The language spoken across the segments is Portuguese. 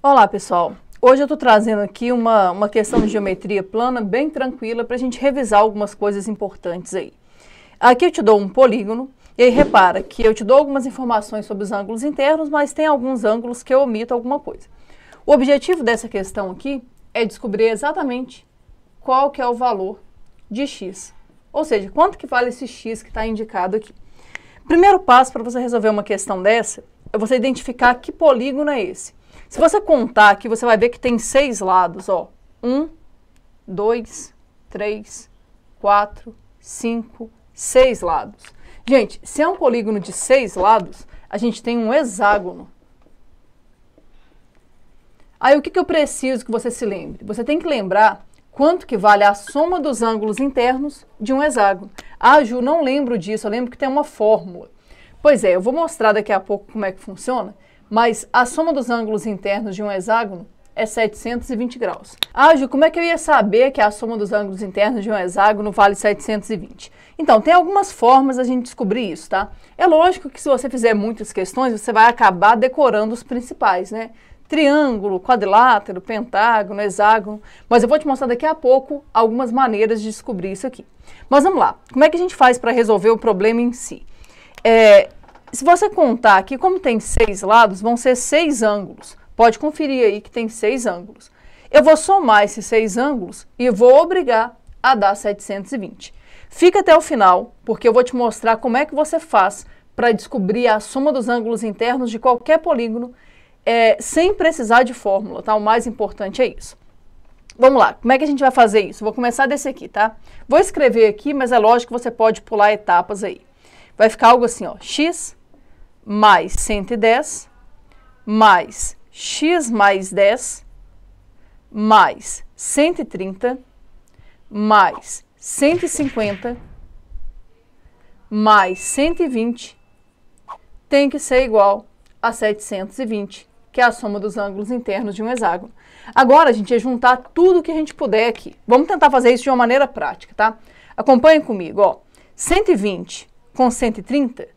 Olá, pessoal. Hoje eu estou trazendo aqui uma, uma questão de geometria plana bem tranquila para a gente revisar algumas coisas importantes aí. Aqui eu te dou um polígono, e aí repara que eu te dou algumas informações sobre os ângulos internos, mas tem alguns ângulos que eu omito alguma coisa. O objetivo dessa questão aqui é descobrir exatamente qual que é o valor de x. Ou seja, quanto que vale esse x que está indicado aqui. Primeiro passo para você resolver uma questão dessa é você identificar que polígono é esse. Se você contar aqui, você vai ver que tem seis lados, ó. Um, dois, três, quatro, cinco, seis lados. Gente, se é um polígono de seis lados, a gente tem um hexágono. Aí o que, que eu preciso que você se lembre? Você tem que lembrar quanto que vale a soma dos ângulos internos de um hexágono. Ah, Ju, não lembro disso, eu lembro que tem uma fórmula. Pois é, eu vou mostrar daqui a pouco como é que funciona mas a soma dos ângulos internos de um hexágono é 720 graus. Ágio, ah, como é que eu ia saber que a soma dos ângulos internos de um hexágono vale 720? Então, tem algumas formas da gente descobrir isso, tá? É lógico que se você fizer muitas questões, você vai acabar decorando os principais, né? Triângulo, quadrilátero, pentágono, hexágono, mas eu vou te mostrar daqui a pouco algumas maneiras de descobrir isso aqui. Mas vamos lá, como é que a gente faz para resolver o problema em si? É, se você contar que como tem seis lados, vão ser seis ângulos. Pode conferir aí que tem seis ângulos. Eu vou somar esses seis ângulos e vou obrigar a dar 720. Fica até o final, porque eu vou te mostrar como é que você faz para descobrir a soma dos ângulos internos de qualquer polígono é, sem precisar de fórmula, tá? O mais importante é isso. Vamos lá, como é que a gente vai fazer isso? Vou começar desse aqui, tá? Vou escrever aqui, mas é lógico que você pode pular etapas aí. Vai ficar algo assim, ó, x mais 110, mais x mais 10, mais 130, mais 150, mais 120, tem que ser igual a 720, que é a soma dos ângulos internos de um hexágono. Agora a gente ia juntar tudo que a gente puder aqui. Vamos tentar fazer isso de uma maneira prática, tá? Acompanhe comigo, ó. 120 com 130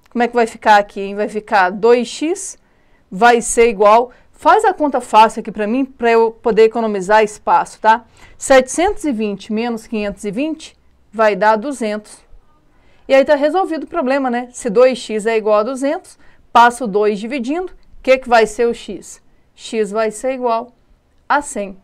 Como é que vai ficar aqui? Hein? Vai ficar 2x, vai ser igual. Faz a conta fácil aqui para mim, para eu poder economizar espaço, tá? 720 menos 520 vai dar 200. E aí está resolvido o problema, né? Se 2x é igual a 200, passo 2 dividindo, o que, que vai ser o x? x vai ser igual a 100.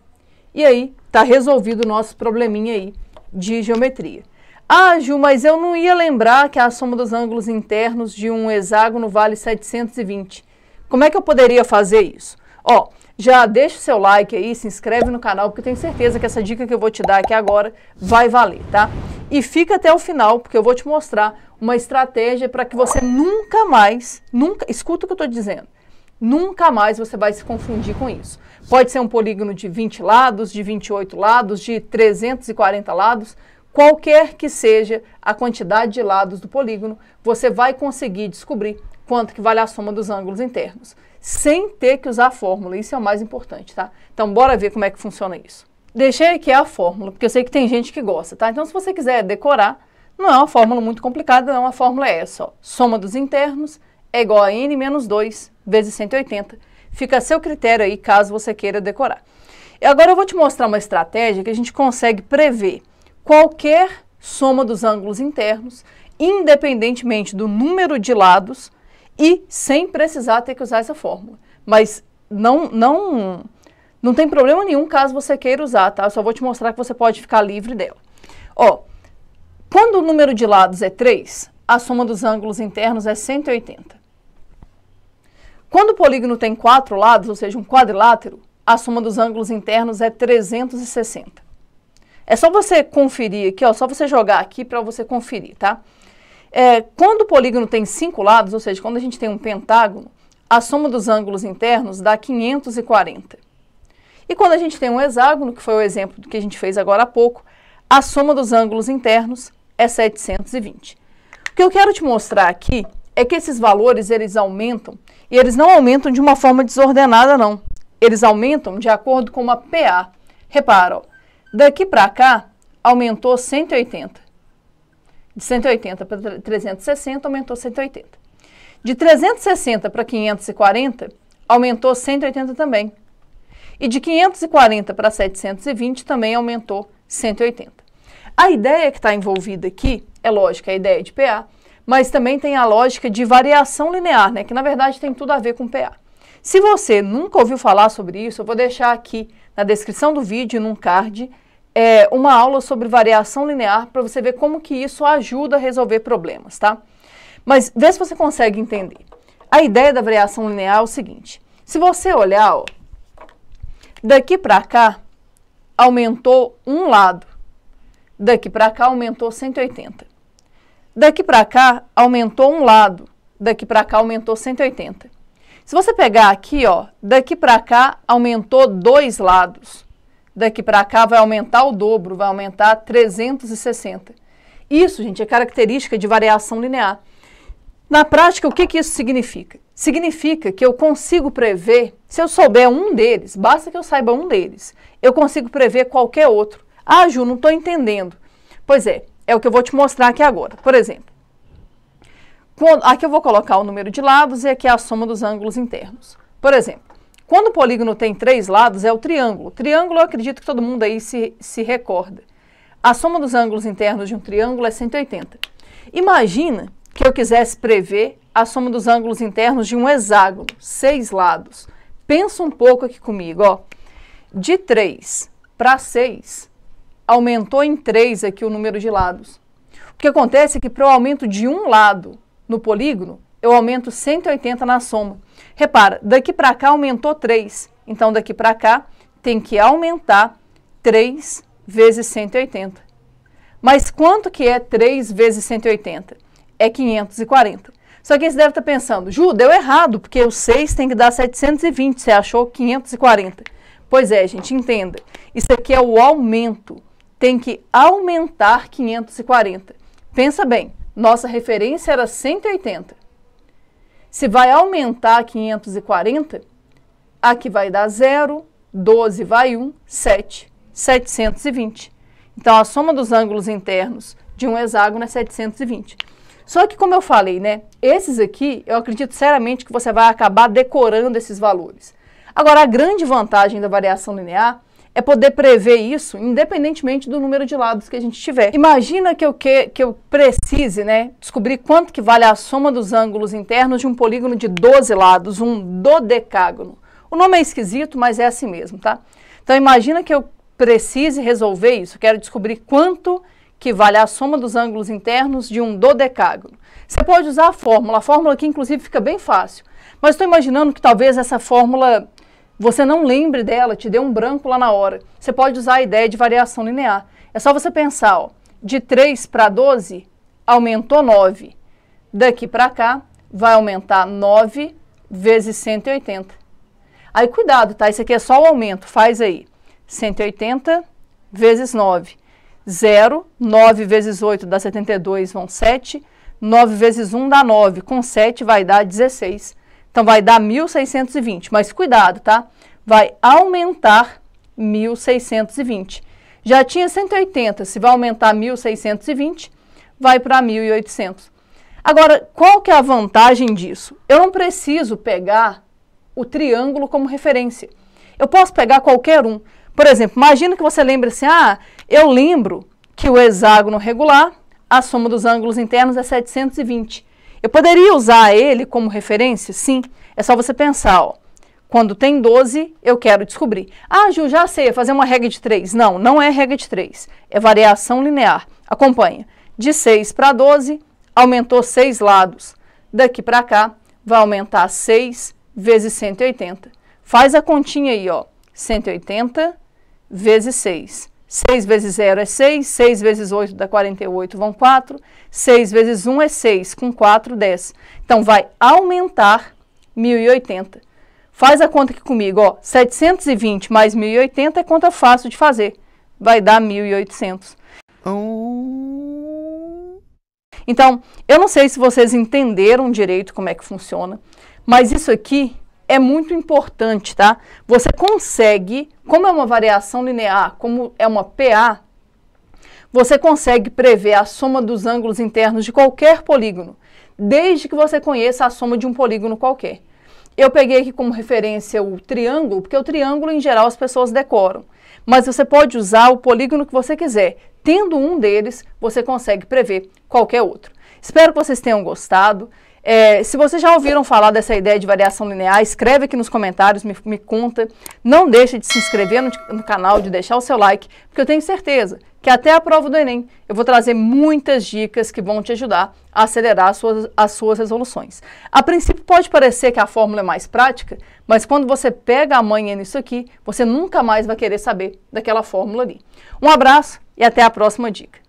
E aí está resolvido o nosso probleminha aí de geometria. Ah, Ju, mas eu não ia lembrar que é a soma dos ângulos internos de um hexágono vale 720. Como é que eu poderia fazer isso? Ó, já deixa o seu like aí, se inscreve no canal, porque eu tenho certeza que essa dica que eu vou te dar aqui agora vai valer, tá? E fica até o final, porque eu vou te mostrar uma estratégia para que você nunca mais, nunca, escuta o que eu estou dizendo, nunca mais você vai se confundir com isso. Pode ser um polígono de 20 lados, de 28 lados, de 340 lados, qualquer que seja a quantidade de lados do polígono, você vai conseguir descobrir quanto que vale a soma dos ângulos internos, sem ter que usar a fórmula, isso é o mais importante, tá? Então, bora ver como é que funciona isso. Deixei aqui a fórmula, porque eu sei que tem gente que gosta, tá? Então, se você quiser decorar, não é uma fórmula muito complicada, não, a fórmula é essa, ó. Soma dos internos é igual a n menos 2 vezes 180. Fica a seu critério aí, caso você queira decorar. E agora eu vou te mostrar uma estratégia que a gente consegue prever qualquer soma dos ângulos internos, independentemente do número de lados e sem precisar ter que usar essa fórmula. Mas não, não, não tem problema nenhum caso você queira usar, tá? Eu só vou te mostrar que você pode ficar livre dela. Ó, quando o número de lados é 3, a soma dos ângulos internos é 180. Quando o polígono tem quatro lados, ou seja, um quadrilátero, a soma dos ângulos internos é 360. É só você conferir aqui, ó, só você jogar aqui para você conferir, tá? É, quando o polígono tem cinco lados, ou seja, quando a gente tem um pentágono, a soma dos ângulos internos dá 540. E quando a gente tem um hexágono, que foi o exemplo que a gente fez agora há pouco, a soma dos ângulos internos é 720. O que eu quero te mostrar aqui é que esses valores eles aumentam e eles não aumentam de uma forma desordenada não. Eles aumentam de acordo com uma PA. Repara, ó, Daqui para cá, aumentou 180. De 180 para 360, aumentou 180. De 360 para 540, aumentou 180 também. E de 540 para 720 também aumentou 180. A ideia que está envolvida aqui é lógica, é a ideia de PA, mas também tem a lógica de variação linear, né, que na verdade tem tudo a ver com PA. Se você nunca ouviu falar sobre isso, eu vou deixar aqui na descrição do vídeo, num card, é, uma aula sobre variação linear para você ver como que isso ajuda a resolver problemas, tá? Mas vê se você consegue entender. A ideia da variação linear é o seguinte. Se você olhar, ó, daqui para cá, aumentou um lado. Daqui para cá, aumentou 180. Daqui para cá, aumentou um lado. Daqui para cá, aumentou 180. Se você pegar aqui, ó, daqui para cá aumentou dois lados. Daqui para cá vai aumentar o dobro, vai aumentar 360. Isso, gente, é característica de variação linear. Na prática, o que, que isso significa? Significa que eu consigo prever, se eu souber um deles, basta que eu saiba um deles, eu consigo prever qualquer outro. Ah, Ju, não estou entendendo. Pois é, é o que eu vou te mostrar aqui agora. Por exemplo, quando, aqui eu vou colocar o número de lados e aqui é a soma dos ângulos internos. Por exemplo, quando o polígono tem três lados, é o triângulo. Triângulo, eu acredito que todo mundo aí se, se recorda. A soma dos ângulos internos de um triângulo é 180. Imagina que eu quisesse prever a soma dos ângulos internos de um hexágono, seis lados. Pensa um pouco aqui comigo, ó. De 3 para 6, aumentou em 3 aqui o número de lados. O que acontece é que para o aumento de um lado, no polígono, eu aumento 180 na soma. Repara, daqui para cá aumentou 3. Então, daqui para cá, tem que aumentar 3 vezes 180. Mas quanto que é 3 vezes 180? É 540. Só que você deve estar tá pensando, Ju, deu errado, porque o 6 tem que dar 720, você achou 540. Pois é, gente, entenda. Isso aqui é o aumento. Tem que aumentar 540. Pensa bem, nossa referência era 180. Se vai aumentar 540, aqui vai dar 0, 12 vai 1, 7, 720. Então, a soma dos ângulos internos de um hexágono é 720. Só que, como eu falei, né, esses aqui, eu acredito seriamente que você vai acabar decorando esses valores. Agora, a grande vantagem da variação linear é poder prever isso, independentemente do número de lados que a gente tiver. Imagina que eu, que, que eu precise né, descobrir quanto que vale a soma dos ângulos internos de um polígono de 12 lados, um dodecágono. O nome é esquisito, mas é assim mesmo, tá? Então imagina que eu precise resolver isso, quero descobrir quanto que vale a soma dos ângulos internos de um dodecágono. Você pode usar a fórmula, a fórmula que inclusive fica bem fácil, mas estou imaginando que talvez essa fórmula você não lembre dela, te deu um branco lá na hora. Você pode usar a ideia de variação linear. É só você pensar, ó, de 3 para 12, aumentou 9. Daqui para cá, vai aumentar 9 vezes 180. Aí cuidado, tá? Isso aqui é só o aumento, faz aí. 180 vezes 9. 0, 9 vezes 8 dá 72, vão 7. 9 vezes 1 dá 9, com 7 vai dar 16. Então, vai dar 1.620, mas cuidado, tá? Vai aumentar 1.620. Já tinha 180, se vai aumentar 1.620, vai para 1.800. Agora, qual que é a vantagem disso? Eu não preciso pegar o triângulo como referência. Eu posso pegar qualquer um. Por exemplo, imagina que você lembre assim, ah, eu lembro que o hexágono regular, a soma dos ângulos internos é 720. Eu poderia usar ele como referência? Sim. É só você pensar, ó. Quando tem 12, eu quero descobrir. Ah, Ju, já sei, é fazer uma regra de 3. Não, não é regra de 3. É variação linear. Acompanha. De 6 para 12, aumentou 6 lados. Daqui para cá, vai aumentar 6 vezes 180. Faz a continha aí, ó. 180 vezes 6. 6 vezes 0 é 6, 6 vezes 8 dá 48, vão 4, 6 vezes 1 é 6, com 4, 10. Então, vai aumentar 1.080. Faz a conta aqui comigo, ó, 720 mais 1.080 é conta fácil de fazer, vai dar 1.800. Então, eu não sei se vocês entenderam direito como é que funciona, mas isso aqui é muito importante, tá? Você consegue, como é uma variação linear, como é uma PA, você consegue prever a soma dos ângulos internos de qualquer polígono, desde que você conheça a soma de um polígono qualquer. Eu peguei aqui como referência o triângulo, porque o triângulo em geral as pessoas decoram. Mas você pode usar o polígono que você quiser. Tendo um deles, você consegue prever qualquer outro. Espero que vocês tenham gostado. É, se vocês já ouviram falar dessa ideia de variação linear, escreve aqui nos comentários, me, me conta. Não deixe de se inscrever no, no canal, de deixar o seu like, porque eu tenho certeza que até a prova do Enem eu vou trazer muitas dicas que vão te ajudar a acelerar as suas, as suas resoluções. A princípio pode parecer que a fórmula é mais prática, mas quando você pega a manha nisso aqui, você nunca mais vai querer saber daquela fórmula ali. Um abraço e até a próxima dica.